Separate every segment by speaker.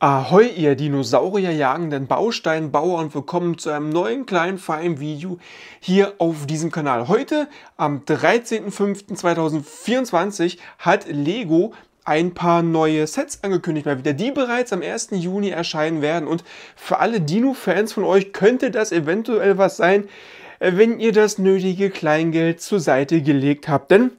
Speaker 1: Ahoi, ihr dinosaurierjagenden Bausteinbauer und willkommen zu einem neuen kleinen feinen Video hier auf diesem Kanal. Heute am 13.05.2024 hat Lego ein paar neue Sets angekündigt mal wieder, die bereits am 1. Juni erscheinen werden. Und für alle Dino-Fans von euch könnte das eventuell was sein, äh, wenn ihr das nötige Kleingeld zur Seite gelegt habt. Denn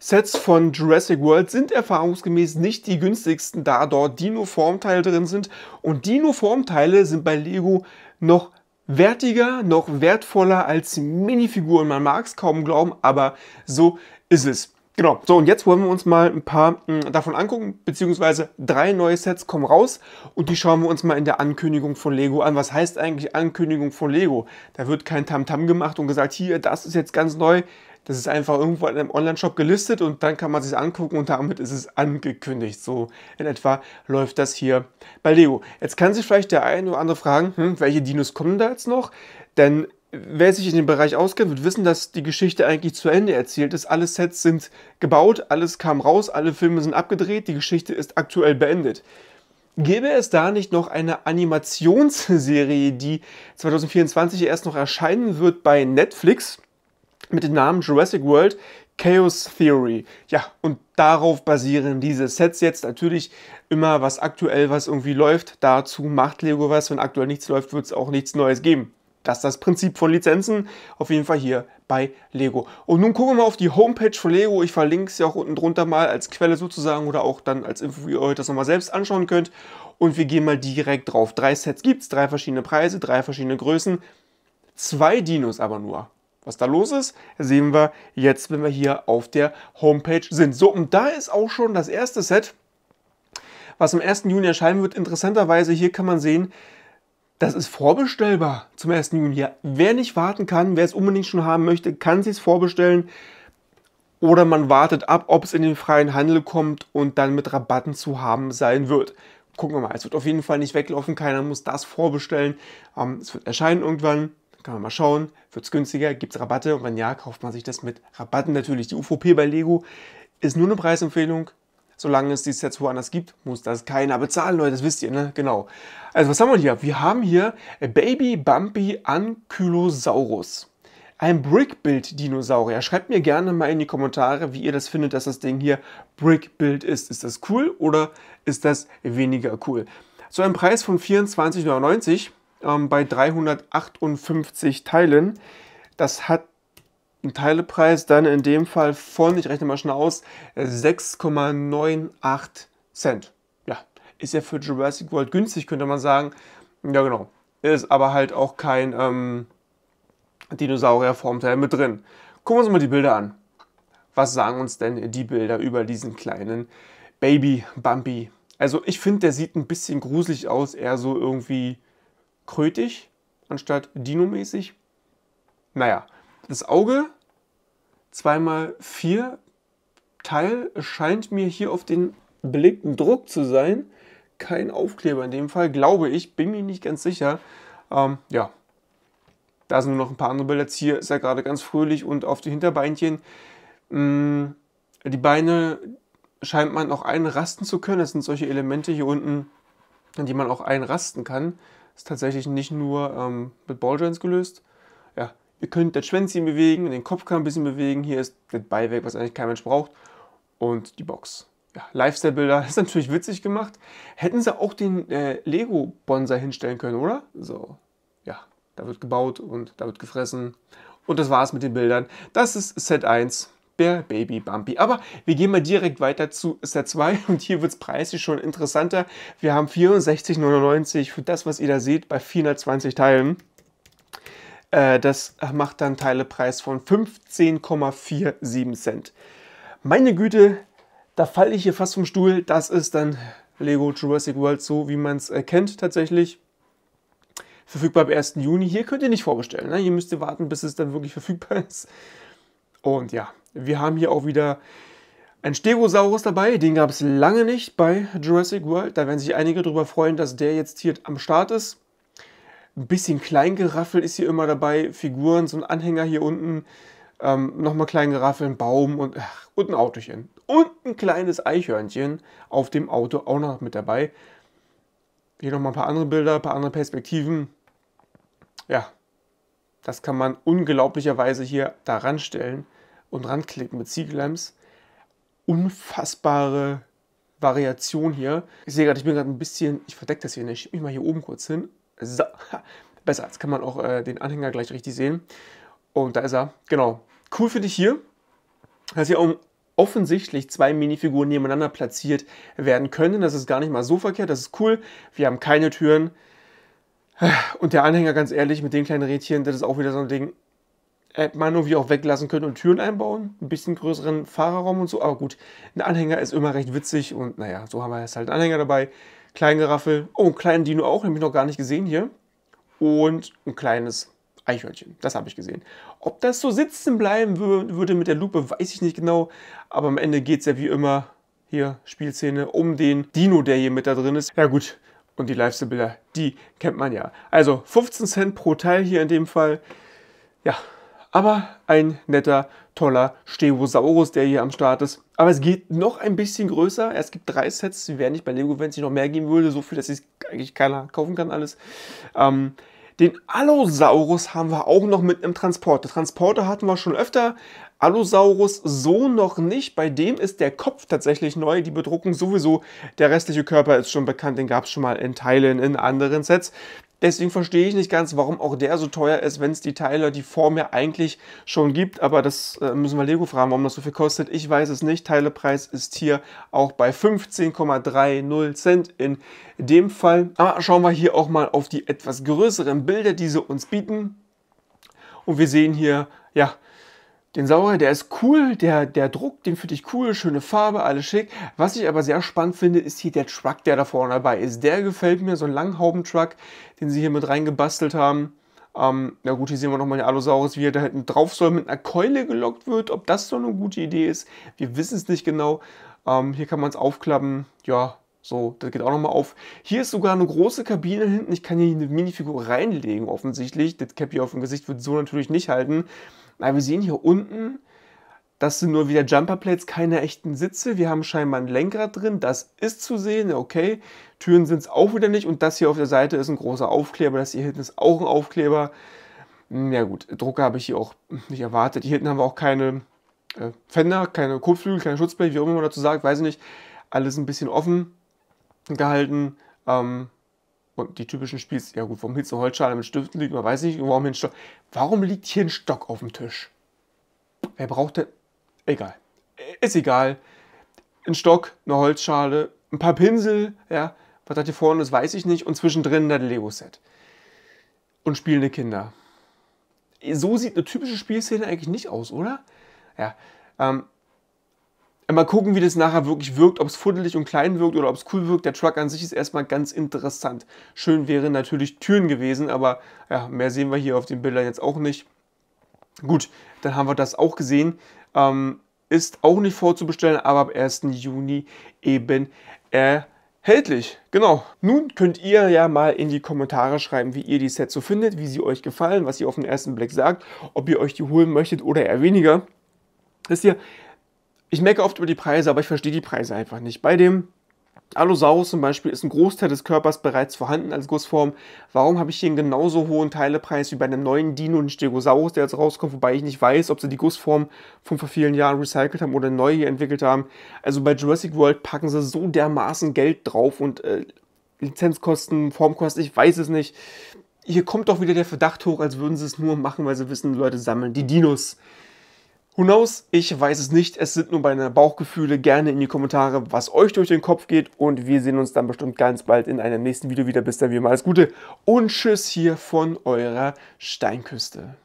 Speaker 1: Sets von Jurassic World sind erfahrungsgemäß nicht die günstigsten, da dort Dino-Formteile drin sind. Und Dino-Formteile sind bei Lego noch wertiger, noch wertvoller als Minifiguren. Man mag es kaum glauben, aber so ist es. Genau. So, und jetzt wollen wir uns mal ein paar mh, hm, davon angucken, beziehungsweise drei neue Sets kommen raus und die schauen wir uns mal in der Ankündigung von Lego an. Was heißt eigentlich Ankündigung von Lego? Da wird kein Tamtam -Tam gemacht und gesagt, hier, das ist jetzt ganz neu. Das ist einfach irgendwo in einem Online-Shop gelistet und dann kann man sich angucken und damit ist es angekündigt. So in etwa läuft das hier bei Lego. Jetzt kann sich vielleicht der eine oder andere fragen, hm, welche Dinos kommen da jetzt noch? Denn wer sich in dem Bereich auskennt, wird wissen, dass die Geschichte eigentlich zu Ende erzählt ist. Alle Sets sind gebaut, alles kam raus, alle Filme sind abgedreht, die Geschichte ist aktuell beendet. Gäbe es da nicht noch eine Animationsserie, die 2024 erst noch erscheinen wird bei Netflix mit dem Namen Jurassic World Chaos Theory? Ja, und darauf basieren diese Sets jetzt natürlich immer, was aktuell, was irgendwie läuft. Dazu macht Lego was. Wenn aktuell nichts läuft, wird es auch nichts Neues geben. Das ist das Prinzip von Lizenzen, auf jeden Fall hier bei Lego. Und nun gucken wir mal auf die Homepage von Lego. Ich verlinke es ja auch unten drunter mal als Quelle sozusagen oder auch dann als Info, wie ihr euch das nochmal selbst anschauen könnt. Und wir gehen mal direkt drauf. Drei Sets gibt es, drei verschiedene Preise, drei verschiedene Größen, zwei Dinos aber nur. Was da los ist, sehen wir jetzt, wenn wir hier auf der Homepage sind. So, und da ist auch schon das erste Set, was am 1. Juni erscheinen wird. Interessanterweise, hier kann man sehen, das ist vorbestellbar zum 1. Juni. wer nicht warten kann, wer es unbedingt schon haben möchte, kann sich es vorbestellen. Oder man wartet ab, ob es in den freien Handel kommt und dann mit Rabatten zu haben sein wird. Gucken wir mal, es wird auf jeden Fall nicht weglaufen, keiner muss das vorbestellen. Ähm, es wird erscheinen irgendwann, kann man mal schauen. Wird es günstiger, gibt es Rabatte und wenn ja, kauft man sich das mit Rabatten natürlich. Die UVP bei Lego ist nur eine Preisempfehlung, Solange es die Sets woanders gibt, muss das keiner bezahlen, Leute, das wisst ihr, ne? Genau. Also was haben wir hier? Wir haben hier äh, Baby Bumpy Ankylosaurus. Ein brickbuild dinosaurier Schreibt mir gerne mal in die Kommentare, wie ihr das findet, dass das Ding hier Brickbuild ist. Ist das cool oder ist das weniger cool? Zu einem Preis von 24,99 ähm, bei 358 Teilen. Das hat ein Teilepreis dann in dem Fall von, ich rechne mal schnell aus, 6,98 äh, Cent. Ja, ist ja für Jurassic World günstig, könnte man sagen. Ja, genau. Ist aber halt auch kein ähm, Dinosaurier-Formteil mit drin. Gucken wir uns mal die Bilder an. Was sagen uns denn die Bilder über diesen kleinen Baby Bumpy? Also ich finde, der sieht ein bisschen gruselig aus, eher so irgendwie krötig anstatt dinomäßig. Naja, das Auge 2 mal 4 Teil scheint mir hier auf den belegten Druck zu sein. Kein Aufkleber in dem Fall, glaube ich, bin mir nicht ganz sicher. Ähm, ja, da sind nur noch ein paar andere Bilder. hier ist er gerade ganz fröhlich und auf die Hinterbeinchen. Mh, mm, die Beine scheint man auch einrasten zu können. Das sind solche Elemente hier unten, die man auch einrasten kann. ist tatsächlich nicht nur ähm, mit Balljoints gelöst. Ja, ihr könnt das Schwänzchen bewegen, den Kopf kann ein bisschen bewegen. Hier ist das Beiwerk, was eigentlich kein Mensch braucht. Und die Box. Ja, Lifestyle-Bilder, ist natürlich witzig gemacht. Hätten sie auch den äh, Lego-Bonsai hinstellen können, oder? So, ja, da wird gebaut und da wird gefressen. Und das war's mit den Bildern. Das ist Set 1, der Baby Bumpy. Aber wir gehen mal direkt weiter zu Set 2 und hier wird's preislich schon interessanter. Wir haben 64,99 für das, was ihr da seht, bei 420 Teilen. Äh, das macht dann Teilepreis von 15,47 Cent. Meine Güte, da falle ich hier fast vom Stuhl. Das ist dann Lego Jurassic World so, wie man es kennt tatsächlich. Verfügbar ab 1. Juni. Hier könnt ihr nicht vorbestellen. Ne? Hier müsst ihr warten, bis es dann wirklich verfügbar ist. Und ja, wir haben hier auch wieder einen Stegosaurus dabei. Den gab es lange nicht bei Jurassic World. Da werden sich einige darüber freuen, dass der jetzt hier am Start ist. Ein bisschen Kleingeraffel ist hier immer dabei, Figuren, so ein Anhänger hier unten, ähm, nochmal Kleingeraffel, ein Baum und, ach, und ein Autochen. Und ein kleines Eichhörnchen auf dem Auto auch noch mit dabei. Hier nochmal ein paar andere Bilder, ein paar andere Perspektiven. Ja, das kann man unglaublicherweise hier da ranstellen und ranklicken mit Ziegelamps. Unfassbare Variation hier. Ich sehe gerade, ich bin gerade ein bisschen, ich verdecke das hier nicht. Ich schiebe mich mal hier oben kurz hin. So. Besser, jetzt kann man auch äh, den Anhänger gleich richtig sehen. Und da ist er, genau. Cool finde ich hier, dass hier offensichtlich zwei Minifiguren nebeneinander platziert werden können. Das ist gar nicht mal so verkehrt, das ist cool. Wir haben keine Türen. Und der Anhänger, ganz ehrlich, mit den kleinen Rädchen, das ist auch wieder so ein Ding, hätte äh, man nur wie auch weglassen können und Türen einbauen, ein bisschen größeren Fahrerraum und so. Aber gut, ein Anhänger ist immer recht witzig und naja, so haben wir jetzt halt einen Anhänger dabei. Kleingeraffel. Oh, einen kleinen Dino auch, den habe ich noch gar nicht gesehen hier. Und ein kleines Eichhörnchen, das habe ich gesehen. Ob das so sitzen bleiben würde mit der Lupe, weiß ich nicht genau. Aber am Ende geht es ja wie immer hier, Spielszene, um den Dino, der hier mit da drin ist. Ja gut, und die Lifestyle-Bilder, die kennt man ja. Also 15 Cent pro Teil hier in dem Fall. Ja, aber ein netter, toller Stegosaurus, der hier am Start ist. Aber es geht noch ein bisschen größer. Es gibt drei Sets, die wären nicht bei Lego, wenn es nicht noch mehr geben würde. So viel, dass es eigentlich keiner kaufen kann alles. Ähm, den Allosaurus haben wir auch noch mit einem Transporter. Transporter hatten wir schon öfter. Allosaurus so noch nicht. Bei dem ist der Kopf tatsächlich neu, die Bedruckung sowieso. Der restliche Körper ist schon bekannt, den gab es schon mal in Teilen in anderen Sets. Deswegen verstehe ich nicht ganz, warum auch der so teuer ist, wenn es die Teile, die Form ja eigentlich schon gibt. Aber das äh, müssen wir Lego fragen, warum das so viel kostet. Ich weiß es nicht. Teilepreis ist hier auch bei 15,30 Cent in dem Fall. Aber schauen wir hier auch mal auf die etwas größeren Bilder, die sie uns bieten. Und wir sehen hier, ja, den Saurier, der ist cool, der, der Druck, den finde ich cool, schöne Farbe, alles schick. Was ich aber sehr spannend finde, ist hier der Truck, der da vorne dabei ist. Der gefällt mir, so ein Langhauben-Truck, den sie hier mit reingebastelt haben. Ähm, na gut, hier sehen wir nochmal den Allosaurus, wie er da hinten drauf soll, mit einer Keule gelockt wird. Ob das so eine gute Idee ist, wir wissen es nicht genau. Ähm, hier kann man es aufklappen, ja, so, das geht auch nochmal auf. Hier ist sogar eine große Kabine hinten. Ich kann hier eine Minifigur reinlegen, offensichtlich. Das Cappy auf dem Gesicht wird so natürlich nicht halten. Aber wir sehen hier unten, das sind nur wieder Jumperplates, keine echten Sitze. Wir haben scheinbar ein Lenkrad drin. Das ist zu sehen, okay. Türen sind es auch wieder nicht. Und das hier auf der Seite ist ein großer Aufkleber. Das hier hinten ist auch ein Aufkleber. Hm, ja gut, Drucker habe ich hier auch nicht erwartet. Hier hinten haben wir auch keine äh, Fender, keine Kotflügel, keine Schutzblech, wie auch immer man dazu sagt, weiß ich nicht. Alles ein bisschen offen gehalten. Ähm, und die typischen Spiels, ja gut, warum hielt eine Holzschale mit Stiften liegt, man weiß nicht, warum hier ein Stock. Warum liegt hier ein Stock auf dem Tisch? Wer braucht denn? Egal. Ist egal. Ein Stock, eine Holzschale, ein paar Pinsel, ja. Was hat hier vorne das weiß ich nicht. Und zwischendrin das Lego-Set. Und spielende Kinder. So sieht eine typische Spielszene eigentlich nicht aus, oder? Ja. Ähm, Mal gucken, wie das nachher wirklich wirkt, ob es fuddelig und klein wirkt oder ob es cool wirkt. Der Truck an sich ist erstmal ganz interessant. Schön wären natürlich Türen gewesen, aber ja, mehr sehen wir hier auf den Bildern jetzt auch nicht. Gut, dann haben wir das auch gesehen. Ähm, ist auch nicht vorzubestellen, aber ab 1. Juni eben erhältlich. Genau. Nun könnt ihr ja mal in die Kommentare schreiben, wie ihr die Sets so findet, wie sie euch gefallen, was ihr auf den ersten Blick sagt, ob ihr euch die holen möchtet oder eher weniger. Wisst ihr, ich merke oft über die Preise, aber ich verstehe die Preise einfach nicht. Bei dem Allosaurus zum Beispiel ist ein Großteil des Körpers bereits vorhanden als Gussform. Warum habe ich hier einen genauso hohen Teilepreis wie bei einem neuen Dino und Stegosaurus, der jetzt rauskommt, wobei ich nicht weiß, ob sie die Gussform von vor vielen Jahren recycelt haben oder neu hier entwickelt haben. Also bei Jurassic World packen sie so dermaßen Geld drauf und äh, Lizenzkosten, Formkosten, ich weiß es nicht. Hier kommt doch wieder der Verdacht hoch, als würden sie es nur machen, weil sie wissen, Leute sammeln die Dinos. Who knows? Ich weiß es nicht. Es sind nur meine Bauchgefühle. Gerne in die Kommentare, was euch durch den Kopf geht. Und wir sehen uns dann bestimmt ganz bald in einem nächsten Video wieder. Bis dann, wie immer alles Gute und Tschüss hier von eurer Steinküste.